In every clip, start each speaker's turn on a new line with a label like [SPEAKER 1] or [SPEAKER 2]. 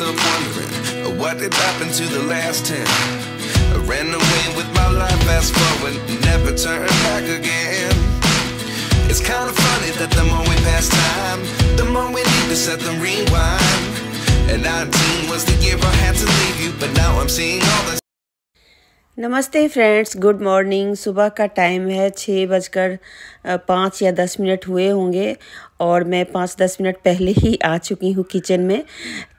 [SPEAKER 1] guess wondering what did happen to the last ten. I ran away with my life, fast forward, never turn back again. It's kind of funny that the more we pass time, the more we need to set the rewind. And 19 was the year I had to leave you, but now I'm seeing all the नमस्ते friends good morning सुबह का time है छः बजकर पाँच या दस minute हुए होंगे और मैं पाँच दस मिनट पहले ही आ चुकी हूँ किचन में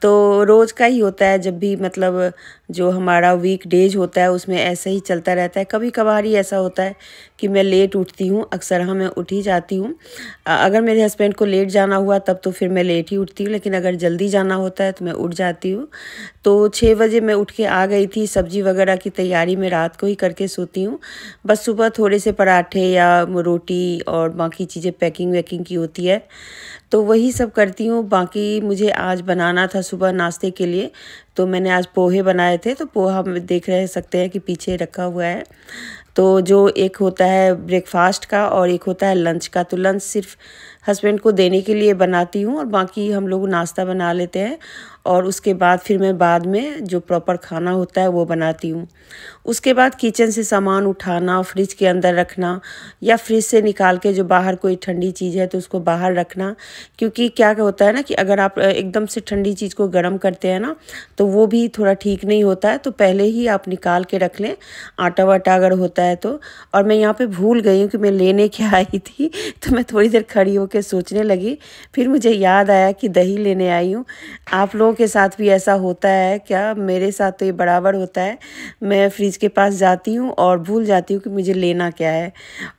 [SPEAKER 1] तो रोज़ का ही होता है जब भी मतलब जो हमारा वीक डेज होता है उसमें ऐसे ही चलता रहता है कभी कभार ही ऐसा होता है कि मैं लेट उठती हूँ अक्सर हाँ मैं उठ ही जाती हूँ अगर मेरे हस्बैंड को लेट जाना हुआ तब तो फिर मैं लेट ही उठती हूँ लेकिन अगर जल्दी जाना होता है तो मैं उठ जाती हूँ तो छः बजे मैं उठ के आ गई थी सब्ज़ी वगैरह की तैयारी में रात को ही करके सोती हूँ बस सुबह थोड़े से पराठे या रोटी और बाकी चीज़ें पैकिंग वैकिंग की होती है तो वही सब करती हूँ बाकी मुझे आज बनाना था सुबह नाश्ते के लिए तो मैंने आज पोहे बनाए थे तो पोहा देख रह सकते हैं कि पीछे रखा हुआ है तो जो एक होता है ब्रेकफास्ट का और एक होता है लंच का तो लंच सिर्फ हस्बैंड को देने के लिए बनाती हूँ और बाकी हम लोग नाश्ता बना लेते हैं और उसके बाद फिर मैं बाद में जो प्रॉपर खाना होता है वो बनाती हूँ उसके बाद किचन से सामान उठाना फ्रिज के अंदर रखना या फ्रिज से निकाल के जो बाहर कोई ठंडी चीज़ है तो उसको बाहर रखना क्योंकि क्या होता है ना कि अगर आप एकदम से ठंडी चीज़ को गर्म करते हैं ना तो वो भी थोड़ा ठीक नहीं होता है तो पहले ही आप निकाल के रख लें आटा वाटा अगर होता है तो और मैं यहाँ पे भूल गई हूँ कि मैं लेने क्या आई थी तो मैं थोड़ी देर खड़ी होकर सोचने लगी फिर मुझे याद आया कि दही लेने आई हूँ आप लोगों के साथ भी ऐसा होता है क्या मेरे साथ तो ये बराबर होता है मैं फ्रिज के पास जाती हूँ और भूल जाती हूँ कि मुझे लेना क्या है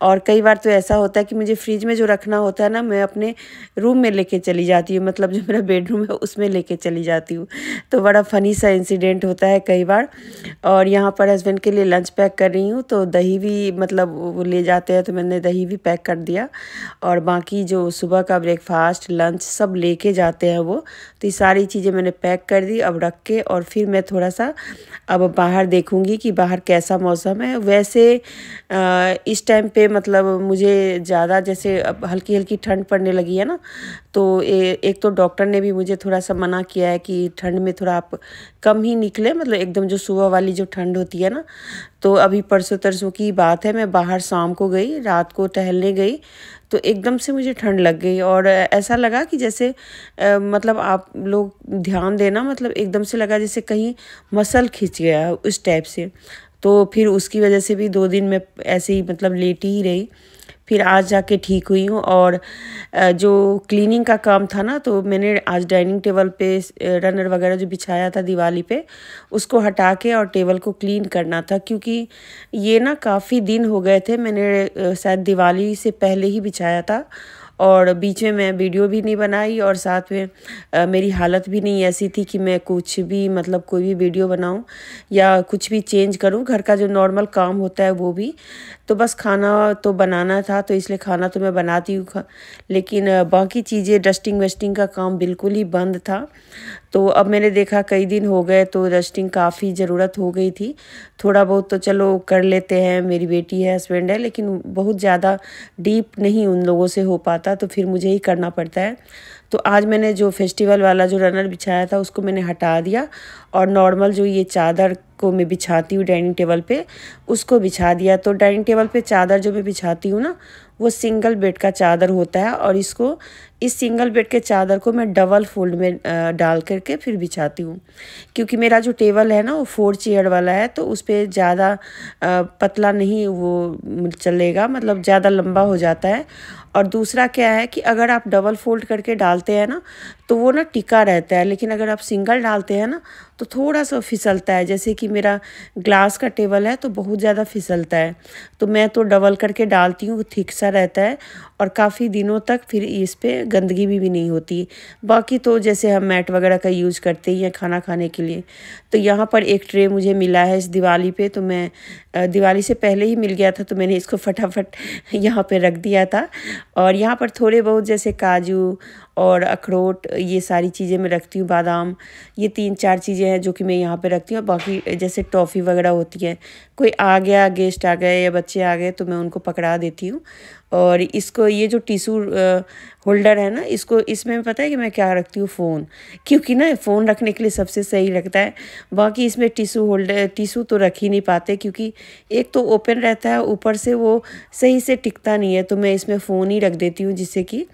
[SPEAKER 1] और कई बार तो ऐसा होता है कि मुझे फ्रिज में जो रखना होता है ना मैं अपने रूम रूम में लेके चली जाती हूँ मतलब जो मेरा बेडरूम है उसमें लेके चली जाती हूँ तो बड़ा फ़नी सा इंसिडेंट होता है कई बार और यहाँ पर हस्बैंड के लिए लंच पैक कर रही हूँ तो दही भी मतलब वो ले जाते हैं तो मैंने दही भी पैक कर दिया और बाकी जो सुबह का ब्रेकफास्ट लंच सब लेके जाते हैं वो तो ये सारी चीज़ें मैंने पैक कर दी अब रख के और फिर मैं थोड़ा सा अब बाहर देखूँगी कि बाहर कैसा मौसम है वैसे इस टाइम पर मतलब मुझे ज़्यादा जैसे अब हल्की हल्की ठंड पड़ने लगी है ना तो ए, एक तो डॉक्टर ने भी मुझे थोड़ा सा मना किया है कि ठंड में थोड़ा आप कम ही निकले मतलब एकदम जो सुबह वाली जो ठंड होती है ना तो अभी परसों तरसों की बात है मैं बाहर शाम को गई रात को टहलने गई तो एकदम से मुझे ठंड लग गई और ऐसा लगा कि जैसे आ, मतलब आप लोग ध्यान देना मतलब एकदम से लगा जैसे कहीं मसल खिंच गया उस टाइप से तो फिर उसकी वजह से भी दो दिन मैं ऐसे ही मतलब लेटी ही रही फिर आज जाके ठीक हुई हूँ और जो क्लीनिंग का काम था ना तो मैंने आज डाइनिंग टेबल पे रनर वगैरह जो बिछाया था दिवाली पे उसको हटा के और टेबल को क्लीन करना था क्योंकि ये ना काफ़ी दिन हो गए थे मैंने शायद दिवाली से पहले ही बिछाया था और बीच में मैं वीडियो भी नहीं बनाई और साथ में आ, मेरी हालत भी नहीं ऐसी थी कि मैं कुछ भी मतलब कोई भी वीडियो बनाऊं या कुछ भी चेंज करूं घर का जो नॉर्मल काम होता है वो भी तो बस खाना तो बनाना था तो इसलिए खाना तो मैं बनाती हूँ लेकिन बाकी चीज़ें डस्टिंग वस्टिंग का काम बिल्कुल ही बंद था तो अब मैंने देखा कई दिन हो गए तो डस्टिंग काफ़ी ज़रूरत हो गई थी थोड़ा बहुत तो चलो कर लेते हैं मेरी बेटी है हस्बैंड है लेकिन बहुत ज़्यादा डीप नहीं उन लोगों से हो पाता तो फिर मुझे ही करना पड़ता है तो आज मैंने जो फेस्टिवल वाला जो रनर बिछाया था उसको मैंने हटा दिया और नॉर्मल जो ये चादर को मैं बिछाती हूँ डाइनिंग टेबल पे उसको बिछा दिया तो डाइनिंग टेबल पे चादर जो मैं बिछाती हूँ ना वो सिंगल बेड का चादर होता है और इसको इस सिंगल बेड के चादर को मैं डबल फोल्ड में डाल करके फिर बिछाती हूँ क्योंकि मेरा जो टेबल है ना वो फोर चेयर वाला है तो उस पर ज़्यादा पतला नहीं वो चलेगा मतलब ज़्यादा लंबा हो जाता है और दूसरा क्या है कि अगर आप डबल फोल्ड करके डालते हैं ना तो वो ना टिका रहता है लेकिन अगर आप सिंगल डालते हैं ना तो थोड़ा सा फिसलता है जैसे कि मेरा ग्लास का टेबल है तो बहुत ज़्यादा फिसलता है तो मैं तो डबल करके डालती हूँ थिक सा रहता है और काफ़ी दिनों तक फिर इस पर गंदगी भी, भी नहीं होती बाकी तो जैसे हम मैट वगैरह का यूज़ करते ही हैं खाना खाने के लिए तो यहाँ पर एक ट्रे मुझे मिला है इस दिवाली पे तो मैं दिवाली से पहले ही मिल गया था तो मैंने इसको फटाफट यहाँ पर रख दिया था और यहाँ पर थोड़े बहुत जैसे काजू और अखरोट ये सारी चीज़ें मैं रखती हूँ बादाम ये तीन चार चीज़ें हैं जो कि मैं यहाँ पे रखती हूँ बाकी जैसे टॉफ़ी वगैरह होती है कोई आ गया गेस्ट आ गए या बच्चे आ गए तो मैं उनको पकड़ा देती हूँ और इसको ये जो टिशू होल्डर है ना इसको इसमें पता है कि मैं क्या रखती हूँ फ़ोन क्योंकि ना फ़ोन रखने के लिए सबसे सही लगता है बाकी इसमें टिशू होल्डर टिशू तो रख ही नहीं पाते क्योंकि एक तो ओपन रहता है ऊपर से वो सही से टिकता नहीं है तो मैं इसमें फ़ोन ही रख देती हूँ जिससे कि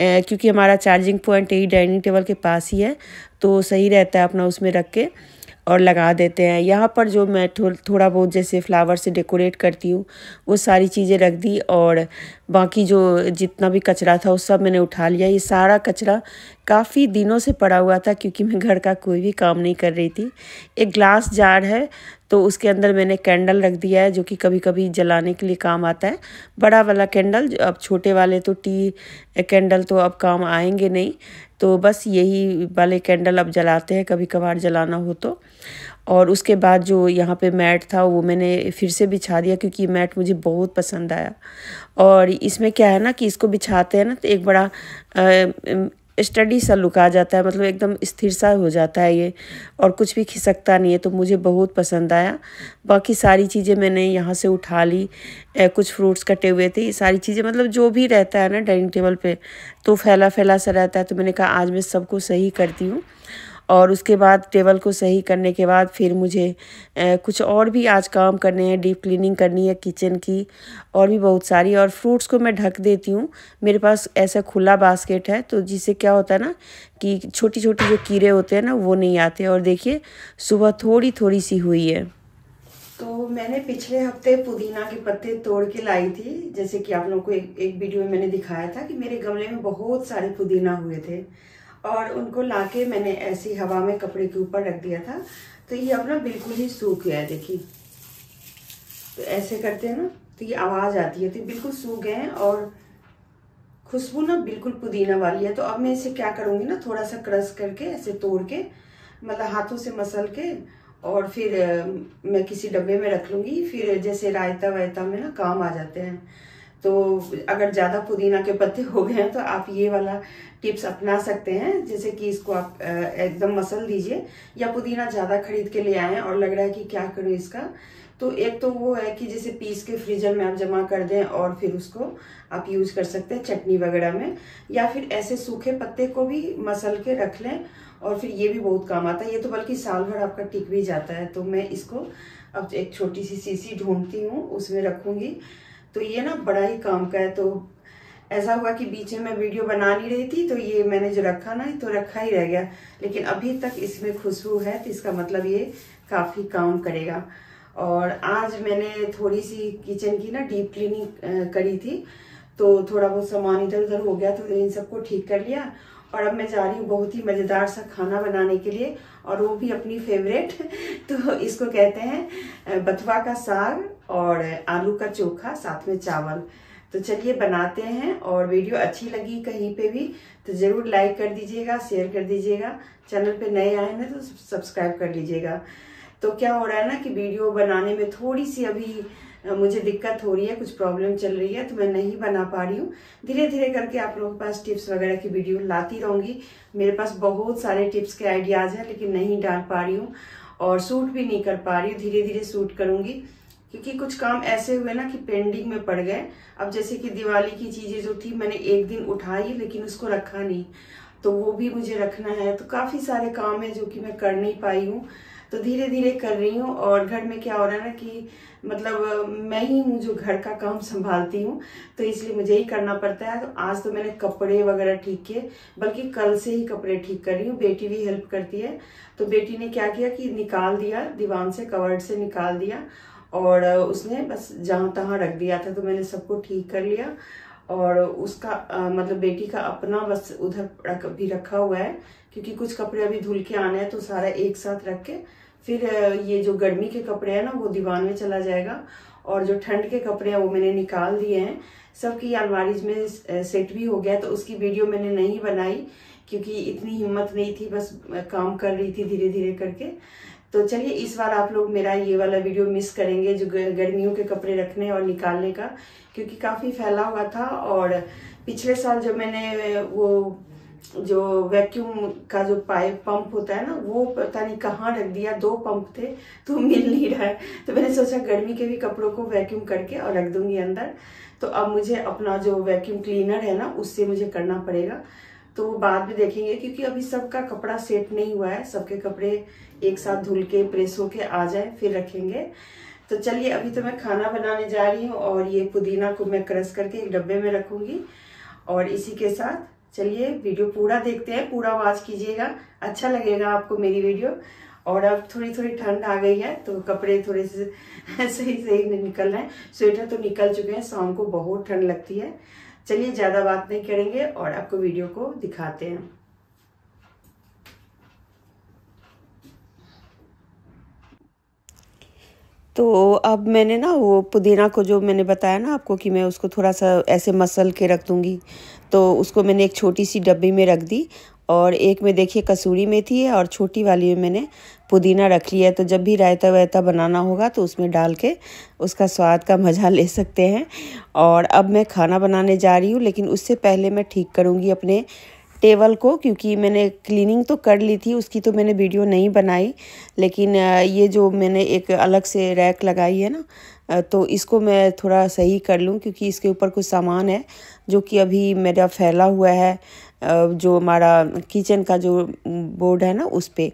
[SPEAKER 1] क्योंकि हमारा चार्जिंग पॉइंट यही डाइनिंग टेबल के पास ही है तो सही रहता है अपना उसमें रख के और लगा देते हैं यहाँ पर जो मैं थो, थोड़ा बहुत जैसे फ्लावर से डेकोरेट करती हूँ वो सारी चीज़ें रख दी और बाकी जो जितना भी कचरा था वो सब मैंने उठा लिया ये सारा कचरा काफ़ी दिनों से पड़ा हुआ था क्योंकि मैं घर का कोई भी काम नहीं कर रही थी एक ग्लास जार है तो उसके अंदर मैंने कैंडल रख दिया है जो कि कभी कभी जलाने के लिए काम आता है बड़ा वाला कैंडल अब छोटे वाले तो टी कैंडल तो अब काम आएंगे नहीं तो बस यही वाले कैंडल अब जलाते हैं कभी कभार जलाना हो तो और उसके बाद जो यहाँ पे मैट था वो मैंने फिर से बिछा दिया क्योंकि मैट मुझे बहुत पसंद आया और इसमें क्या है ना कि इसको बिछाते हैं ना तो एक बड़ा स्टडी सा लुक आ जाता है मतलब एकदम स्थिर सा हो जाता है ये और कुछ भी खिसकता नहीं है तो मुझे बहुत पसंद आया बाकी सारी चीज़ें मैंने यहाँ से उठा ली कुछ फ्रूट्स कटे हुए थे ये सारी चीज़ें मतलब जो भी रहता है ना डाइनिंग टेबल पे तो फैला फैला सा रहता है तो मैंने कहा आज मैं सबको सही करती हूँ और उसके बाद टेबल को सही करने के बाद फिर मुझे कुछ और भी आज काम करने हैं डीप क्लीनिंग करनी है किचन की और भी बहुत सारी और फ्रूट्स को मैं ढक देती हूँ मेरे पास ऐसा खुला बास्केट है तो जिससे क्या होता है ना कि छोटी छोटी जो कीड़े होते हैं ना वो नहीं आते और देखिए सुबह थोड़ी थोड़ी सी हुई है तो मैंने पिछले हफ्ते पुदीना के पत्ते तोड़ के लाई थी जैसे कि आप लोगों को एक एक वीडियो में मैंने दिखाया था कि मेरे गमले में बहुत सारे पुदीना हुए थे और उनको लाके मैंने ऐसी हवा में कपड़े के ऊपर रख दिया था तो ये अपना बिल्कुल ही सूख गया है देखिए तो ऐसे करते हैं ना तो ये आवाज़ आती है तो बिल्कुल सूख गए हैं और खुशबू ना बिल्कुल पुदीना वाली है तो अब मैं इसे क्या करूँगी ना थोड़ा सा क्रश करके ऐसे तोड़ के मतलब हाथों से मसल के और फिर मैं किसी डब्बे में रख लूँगी फिर जैसे रायता वायता में ना काम आ जाते हैं तो अगर ज़्यादा पुदीना के पत्ते हो गए हैं तो आप ये वाला टिप्स अपना सकते हैं जैसे कि इसको आप एकदम मसल दीजिए या पुदीना ज़्यादा खरीद के ले आए और लग रहा है कि क्या करूँ इसका तो एक तो वो है कि जैसे पीस के फ्रीजर में आप जमा कर दें और फिर उसको आप यूज कर सकते हैं चटनी वगैरह में या फिर ऐसे सूखे पत्ते को भी मसल के रख लें और फिर ये भी बहुत काम आता है ये तो बल्कि साल भर आपका टिक भी जाता है तो मैं इसको अब एक छोटी सी सीसी ढूंढती हूँ उसमें रखूँगी तो ये ना बड़ा ही काम का है तो ऐसा हुआ कि बीच में मैं वीडियो बना नहीं रही थी तो ये मैंने जो रखा ना तो रखा ही रह गया लेकिन अभी तक इसमें खुशबू है तो इसका मतलब ये काफ़ी काम करेगा और आज मैंने थोड़ी सी किचन की ना डीप क्लीनिंग करी थी तो थोड़ा बहुत सामान इधर उधर हो गया तो इन सबको ठीक कर लिया और अब मैं जा रही हूँ बहुत ही मज़ेदार सा खाना बनाने के लिए और वो भी अपनी फेवरेट तो इसको कहते हैं बथुआ का साग और आलू का चोखा साथ में चावल तो चलिए बनाते हैं और वीडियो अच्छी लगी कहीं पे भी तो ज़रूर लाइक कर दीजिएगा शेयर कर दीजिएगा चैनल पे नए आए हैं तो सब्सक्राइब कर लीजिएगा तो क्या हो रहा है ना कि वीडियो बनाने में थोड़ी सी अभी मुझे दिक्कत हो रही है कुछ प्रॉब्लम चल रही है तो मैं नहीं बना पा रही हूँ धीरे धीरे करके आप लोगों के पास टिप्स वगैरह की वीडियो लाती रहूँगी मेरे पास बहुत सारे टिप्स के आइडियाज़ हैं लेकिन नहीं डाल पा रही हूँ और सूट भी नहीं कर पा रही हूँ धीरे धीरे सूट करूँगी क्योंकि कुछ काम ऐसे हुए ना कि पेंडिंग में पड़ गए अब जैसे कि दिवाली की चीजें जो थी मैंने एक दिन उठाई लेकिन उसको रखा नहीं तो वो भी मुझे रखना है तो काफी सारे काम है जो कि मैं कर नहीं पाई हूँ तो धीरे धीरे कर रही हूँ और घर में क्या हो रहा है ना कि मतलब मैं ही हूँ जो घर का काम संभालती हूँ तो इसलिए मुझे ही करना पड़ता है तो आज तो मैंने कपड़े वगैरह ठीक किए बल्कि कल से ही कपड़े ठीक कर रही हूँ बेटी भी हेल्प करती है तो बेटी ने क्या किया कि निकाल दिया दीवान से कवर्ड से निकाल दिया और उसने बस जहाँ तहाँ रख दिया था तो मैंने सबको ठीक कर लिया और उसका आ, मतलब बेटी का अपना बस उधर रख भी रखा हुआ है क्योंकि कुछ कपड़े अभी धुल के आने हैं तो सारा एक साथ रख के फिर ये जो गर्मी के कपड़े हैं ना वो दीवान में चला जाएगा और जो ठंड के कपड़े हैं वो मैंने निकाल दिए हैं सबकी अलमारीज में सेट भी हो गया तो उसकी वीडियो मैंने नहीं बनाई क्योंकि इतनी हिम्मत नहीं थी बस काम कर रही थी धीरे धीरे करके तो चलिए इस बार आप लोग मेरा ये वाला वीडियो मिस करेंगे जो गर्मियों के कपड़े रखने और निकालने का क्योंकि काफ़ी फैला हुआ था और पिछले साल जो मैंने वो जो वैक्यूम का जो पाइप पंप होता है ना वो पता नहीं कहाँ रख दिया दो पंप थे तो मिल नहीं रहा है तो मैंने सोचा गर्मी के भी कपड़ों को वैक्यूम करके और रख दूंगी अंदर तो अब मुझे अपना जो वैक्यूम क्लीनर है ना उससे मुझे करना पड़ेगा तो वो बाद में देखेंगे क्योंकि अभी सबका कपड़ा सेट नहीं हुआ है सबके कपड़े एक साथ धुल के प्रेस होके आ जाए फिर रखेंगे तो चलिए अभी तो मैं खाना बनाने जा रही हूँ और ये पुदीना को मैं क्रश करके एक डब्बे में रखूँगी और इसी के साथ चलिए वीडियो पूरा देखते हैं पूरा वॉच कीजिएगा अच्छा लगेगा आपको मेरी वीडियो और अब थोड़ी थोड़ी ठंड आ गई है तो कपड़े थोड़े से सही सही निकल रहे हैं स्वेटर तो निकल चुके हैं शाम को बहुत ठंड लगती है चलिए ज़्यादा बात नहीं करेंगे और आपको वीडियो को दिखाते हैं तो अब मैंने ना वो पुदीना को जो मैंने बताया ना आपको कि मैं उसको थोड़ा सा ऐसे मसल के रख दूँगी तो उसको मैंने एक छोटी सी डब्बी में रख दी और एक में देखिए कसूरी मेथी है और छोटी वाली में मैंने पुदीना रख लिया है तो जब भी रायता वायता बनाना होगा तो उसमें डाल के उसका स्वाद का मज़ा ले सकते हैं और अब मैं खाना बनाने जा रही हूँ लेकिन उससे पहले मैं ठीक करूँगी अपने टेबल को क्योंकि मैंने क्लीनिंग तो कर ली थी उसकी तो मैंने वीडियो नहीं बनाई लेकिन ये जो मैंने एक अलग से रैक लगाई है ना तो इसको मैं थोड़ा सही कर लूँ क्योंकि इसके ऊपर कुछ सामान है जो कि अभी मेरा फैला हुआ है जो हमारा किचन का जो बोर्ड है ना उस पर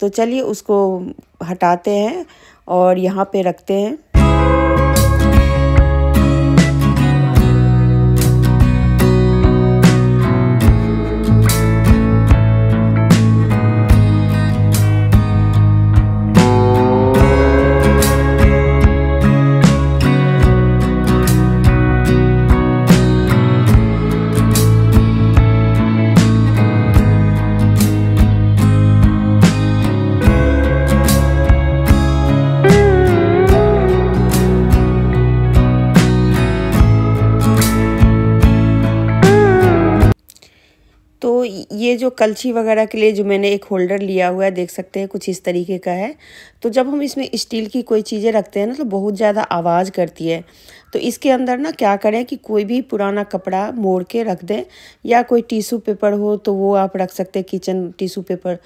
[SPEAKER 1] तो चलिए उसको हटाते हैं और यहाँ पे रखते हैं तो ये जो कलछी वगैरह के लिए जो मैंने एक होल्डर लिया हुआ है देख सकते हैं कुछ इस तरीके का है तो जब हम इसमें स्टील की कोई चीज़ें रखते हैं ना तो बहुत ज़्यादा आवाज़ करती है तो इसके अंदर ना क्या करें कि कोई भी पुराना कपड़ा मोड़ के रख दें या कोई टिशू पेपर हो तो वो आप रख सकते हैं किचन टिशू पेपर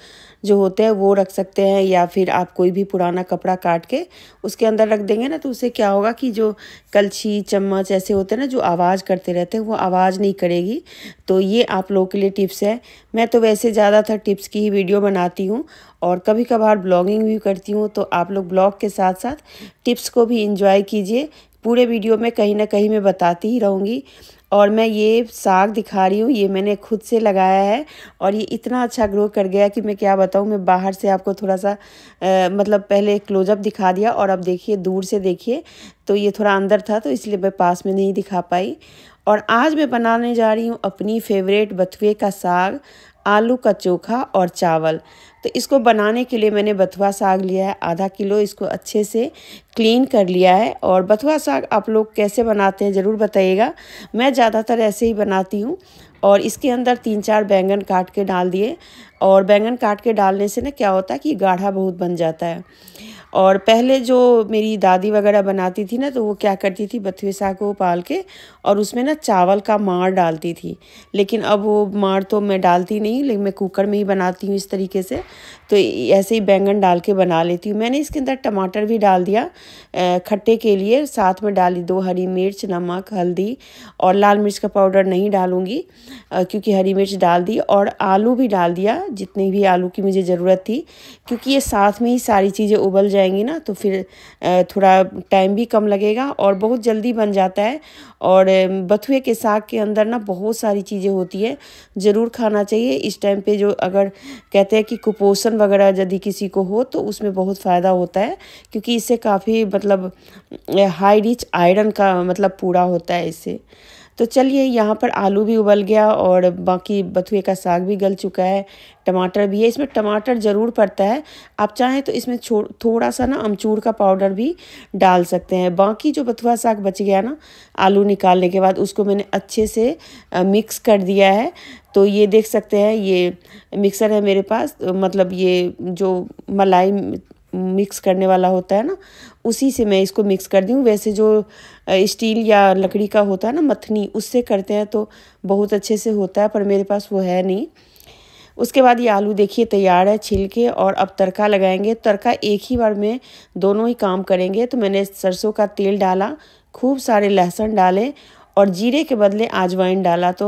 [SPEAKER 1] जो होते हैं वो रख सकते हैं या फिर आप कोई भी पुराना कपड़ा काट के उसके अंदर रख देंगे ना तो उससे क्या होगा कि जो कलछी चम्मच ऐसे होते हैं ना जो आवाज़ करते रहते हैं वो आवाज़ नहीं करेगी तो ये आप लोगों के लिए टिप्स है मैं तो वैसे ज़्यादातर टिप्स की ही वीडियो बनाती हूँ और कभी कभार ब्लॉगिंग भी करती हूँ तो आप लोग ब्लॉग के साथ साथ टिप्स को भी इंजॉय कीजिए पूरे वीडियो में कहीं ना कहीं मैं बताती ही रहूँगी और मैं ये साग दिखा रही हूँ ये मैंने खुद से लगाया है और ये इतना अच्छा ग्रो कर गया कि मैं क्या बताऊँ मैं बाहर से आपको थोड़ा सा आ, मतलब पहले क्लोजअप दिखा दिया और अब देखिए दूर से देखिए तो ये थोड़ा अंदर था तो इसलिए मैं पास में नहीं दिखा पाई और आज मैं बनाने जा रही हूँ अपनी फेवरेट बथुए का साग आलू का चोखा और चावल तो इसको बनाने के लिए मैंने बथुआ साग लिया है आधा किलो इसको अच्छे से क्लीन कर लिया है और बथुआ साग आप लोग कैसे बनाते हैं ज़रूर बताइएगा मैं ज़्यादातर ऐसे ही बनाती हूँ और इसके अंदर तीन चार बैंगन काट के डाल दिए और बैंगन काट के डालने से ना क्या होता है कि गाढ़ा बहुत बन जाता है और पहले जो मेरी दादी वगैरह बनाती थी ना तो वो क्या करती थी बथुए साग को उबाल के और उसमें ना चावल का मार डालती थी लेकिन अब वो मार तो मैं डालती नहीं लेकिन मैं कुकर में ही बनाती हूँ इस तरीके से तो ऐसे ही बैंगन डाल के बना लेती हूँ मैंने इसके अंदर टमाटर भी डाल दिया खट्टे के लिए साथ में डाली दो हरी मिर्च नमक हल्दी और लाल मिर्च का पाउडर नहीं डालूंगी क्योंकि हरी मिर्च डाल दी और आलू भी डाल दिया जितनी भी आलू की मुझे ज़रूरत थी क्योंकि ये साथ में ही सारी चीज़ें उबल जाए जाएंगी ना तो फिर थोड़ा टाइम भी कम लगेगा और बहुत जल्दी बन जाता है और बथुए के साग के अंदर ना बहुत सारी चीज़ें होती है ज़रूर खाना चाहिए इस टाइम पे जो अगर कहते हैं कि कुपोषण वगैरह यदि किसी को हो तो उसमें बहुत फ़ायदा होता है क्योंकि इससे काफ़ी मतलब हाई रिच आयरन का मतलब पूरा होता है इससे तो चलिए यहाँ पर आलू भी उबल गया और बाकी बथुए का साग भी गल चुका है टमाटर भी है इसमें टमाटर ज़रूर पड़ता है आप चाहें तो इसमें थोड़ा सा ना अमचूर का पाउडर भी डाल सकते हैं बाकी जो बथुआ साग बच गया ना आलू निकालने के बाद उसको मैंने अच्छे से मिक्स कर दिया है तो ये देख सकते हैं ये मिक्सर है मेरे पास मतलब ये जो मलाई मिक्स करने वाला होता है ना उसी से मैं इसको मिक्स कर दी हूँ वैसे जो स्टील या लकड़ी का होता है ना मथनी उससे करते हैं तो बहुत अच्छे से होता है पर मेरे पास वो है नहीं उसके बाद ये आलू देखिए तैयार है छिलके और अब तड़का लगाएंगे तड़का एक ही बार में दोनों ही काम करेंगे तो मैंने सरसों का तेल डाला खूब सारे लहसुन डाले और जीरे के बदले आजवाइन डाला तो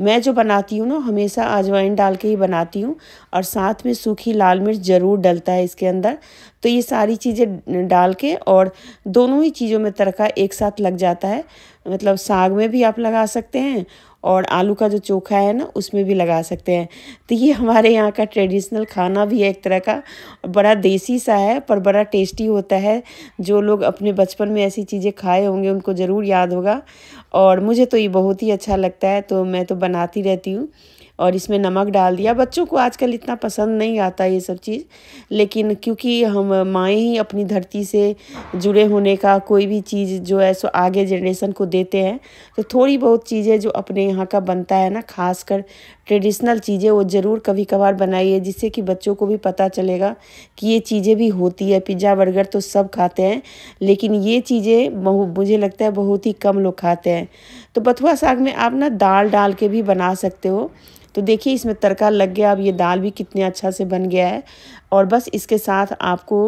[SPEAKER 1] मैं जो बनाती हूँ ना हमेशा आजवाइन डाल के ही बनाती हूँ और साथ में सूखी लाल मिर्च ज़रूर डलता है इसके अंदर तो ये सारी चीज़ें डाल के और दोनों ही चीज़ों में तड़का एक साथ लग जाता है मतलब साग में भी आप लगा सकते हैं और आलू का जो चोखा है ना उसमें भी लगा सकते हैं तो ये हमारे यहाँ का ट्रेडिशनल खाना भी है एक तरह का बड़ा देसी सा है पर बड़ा टेस्टी होता है जो लोग अपने बचपन में ऐसी चीज़ें खाए होंगे उनको ज़रूर याद होगा और मुझे तो ये बहुत ही अच्छा लगता है तो मैं तो बनाती रहती हूँ और इसमें नमक डाल दिया बच्चों को आजकल इतना पसंद नहीं आता ये सब चीज़ लेकिन क्योंकि हम माएँ ही अपनी धरती से जुड़े होने का कोई भी चीज़ जो है सो आगे जनरेशन को देते हैं तो थोड़ी बहुत चीज़ें जो अपने यहाँ का बनता है ना खास कर ट्रेडिशनल चीज़ें वो ज़रूर कभी कभार बनाइए जिससे कि बच्चों को भी पता चलेगा कि ये चीज़ें भी होती है पिज़्ज़ा बर्गर तो सब खाते हैं लेकिन ये चीज़ें मुझे लगता है बहुत ही कम लोग खाते हैं तो बथुआ साग में आप ना दाल डाल के भी बना सकते हो तो देखिए इसमें तड़का लग गया अब ये दाल भी कितने अच्छा से बन गया है और बस इसके साथ आपको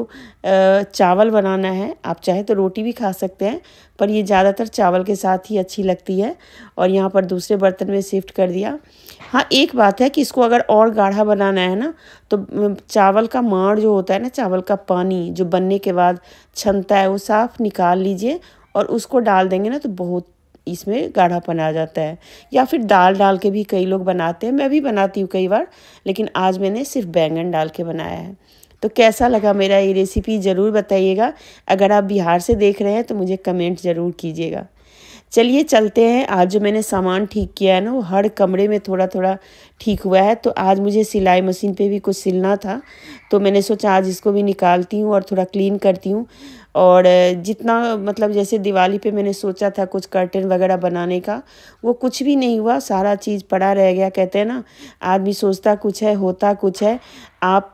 [SPEAKER 1] चावल बनाना है आप चाहे तो रोटी भी खा सकते हैं पर ये ज़्यादातर चावल के साथ ही अच्छी लगती है और यहाँ पर दूसरे बर्तन में शिफ्ट कर दिया हाँ एक बात है कि इसको अगर और गाढ़ा बनाना है ना तो चावल का माड़ जो होता है ना चावल का पानी जो बनने के बाद छनता है वो साफ निकाल लीजिए और उसको डाल देंगे ना तो बहुत इसमें गाढ़ापन आ जाता है या फिर दाल डाल के भी कई लोग बनाते हैं मैं भी बनाती हूँ कई बार लेकिन आज मैंने सिर्फ बैंगन डाल के बनाया है तो कैसा लगा मेरा ये रेसिपी ज़रूर बताइएगा अगर आप बिहार से देख रहे हैं तो मुझे कमेंट ज़रूर कीजिएगा चलिए चलते हैं आज जो मैंने सामान ठीक किया है ना वो हर कमरे में थोड़ा थोड़ा ठीक हुआ है तो आज मुझे सिलाई मशीन पे भी कुछ सिलना था तो मैंने सोचा आज इसको भी निकालती हूँ और थोड़ा क्लीन करती हूँ और जितना मतलब जैसे दिवाली पे मैंने सोचा था कुछ कर्टन वगैरह बनाने का वो कुछ भी नहीं हुआ सारा चीज़ पड़ा रह गया कहते हैं ना आदमी सोचता कुछ है होता कुछ है आप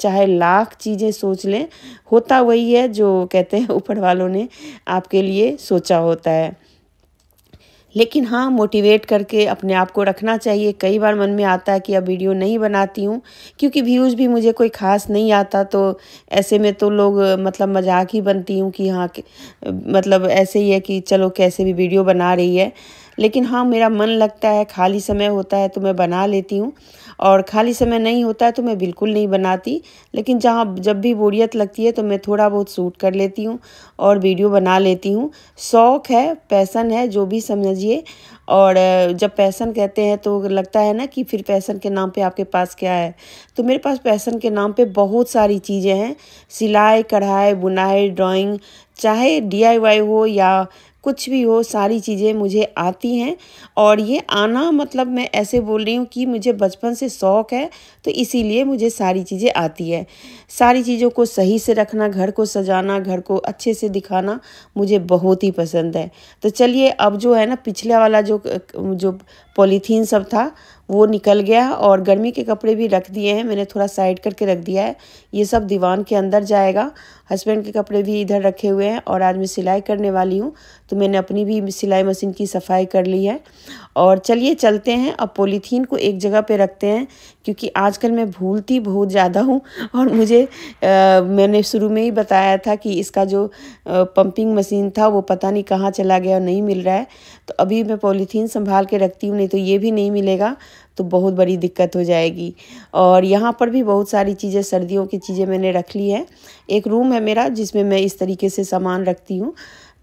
[SPEAKER 1] चाहे लाख चीज़ें सोच लें होता वही है जो कहते हैं ऊपर वालों ने आपके लिए सोचा होता है लेकिन हाँ मोटिवेट करके अपने आप को रखना चाहिए कई बार मन में आता है कि अब वीडियो नहीं बनाती हूँ क्योंकि व्यूज़ भी मुझे कोई ख़ास नहीं आता तो ऐसे में तो लोग मतलब मजाक ही बनती हूँ कि हाँ मतलब ऐसे ही है कि चलो कैसे भी वीडियो बना रही है लेकिन हाँ मेरा मन लगता है खाली समय होता है तो मैं बना लेती हूँ और खाली समय नहीं होता है तो मैं बिल्कुल नहीं बनाती लेकिन जहाँ जब भी बोरियत लगती है तो मैं थोड़ा बहुत सूट कर लेती हूँ और वीडियो बना लेती हूँ शौक़ है पैसन है जो भी समझिए और जब पैसन कहते हैं तो लगता है ना कि फिर पैसन के नाम पे आपके पास क्या है तो मेरे पास पैसन के नाम पे बहुत सारी चीज़ें हैं सिलाई कढ़ाई बुनाई ड्राइंग चाहे डी हो या कुछ भी हो सारी चीज़ें मुझे आती हैं और ये आना मतलब मैं ऐसे बोल रही हूँ कि मुझे बचपन से शौक़ है तो इसीलिए मुझे सारी चीज़ें आती है सारी चीज़ों को सही से रखना घर को सजाना घर को अच्छे से दिखाना मुझे बहुत ही पसंद है तो चलिए अब जो है ना पिछले वाला जो जो पॉलीथीन सब था वो निकल गया और गर्मी के कपड़े भी रख दिए हैं मैंने थोड़ा साइड करके रख दिया है ये सब दीवान के अंदर जाएगा हस्बैंड के कपड़े भी इधर रखे हुए हैं और आज मैं सिलाई करने वाली हूँ तो मैंने अपनी भी सिलाई मशीन की सफाई कर ली है और चलिए चलते हैं अब पोलीथीन को एक जगह पे रखते हैं क्योंकि आजकल मैं भूलती बहुत ज़्यादा हूँ और मुझे आ, मैंने शुरू में ही बताया था कि इसका जो आ, पंपिंग मशीन था वो पता नहीं कहाँ चला गया और नहीं मिल रहा है तो अभी मैं पॉलीथीन संभाल के रखती हूँ नहीं तो ये भी नहीं मिलेगा तो बहुत बड़ी दिक्कत हो जाएगी और यहाँ पर भी बहुत सारी चीज़ें सर्दियों की चीज़ें मैंने रख ली है एक रूम है मेरा जिसमें मैं इस तरीके से सामान रखती हूँ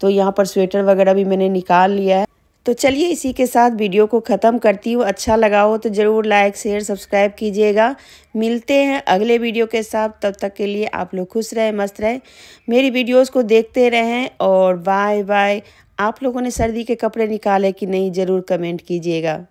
[SPEAKER 1] तो यहाँ पर स्वेटर वगैरह भी मैंने निकाल लिया है तो चलिए इसी के साथ वीडियो को ख़त्म करती हूँ अच्छा लगा हो तो ज़रूर लाइक शेयर सब्सक्राइब कीजिएगा मिलते हैं अगले वीडियो के साथ तब तक के लिए आप लोग खुश रहें मस्त रहें मेरी वीडियोस को देखते रहें और बाय बाय आप लोगों ने सर्दी के कपड़े निकाले कि नहीं ज़रूर कमेंट कीजिएगा